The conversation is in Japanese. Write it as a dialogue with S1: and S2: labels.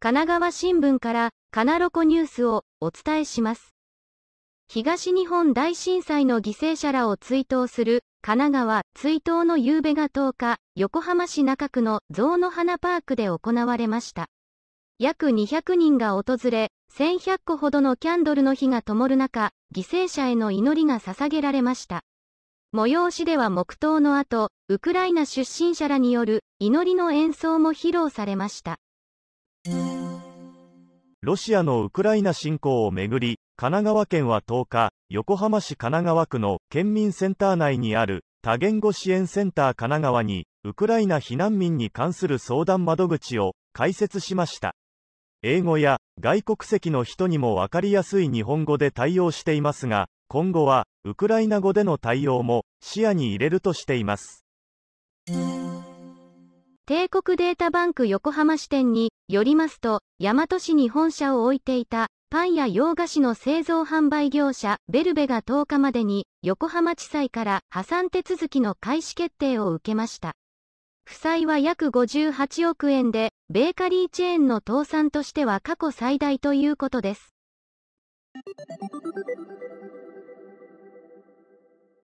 S1: 神奈川新聞からカナロコニュースをお伝えします。東日本大震災の犠牲者らを追悼する神奈川追悼の夕べが10日、横浜市中区の象の花パークで行われました。約200人が訪れ、1100個ほどのキャンドルの火が灯る中、犠牲者への祈りが捧げられました。催しでは黙祷の後、ウクライナ出身者らによる祈りの演奏も披露されました。
S2: ロシアのウクライナ侵攻をめぐり、神奈川県は10日、横浜市神奈川区の県民センター内にある多言語支援センター神奈川に、ウクライナ避難民に関する相談窓口を開設しました。英語や外国籍の人にもわかりやすい日本語で対応していますが、今後はウクライナ語での対応も視野に入れるとしています
S1: 帝国データバンク横浜支店によりますと大和市に本社を置いていたパンや洋菓子の製造販売業者ベルベが10日までに横浜地裁から破産手続きの開始決定を受けました負債は約58億円でベーカリーチェーンの倒産としては過去最大ということです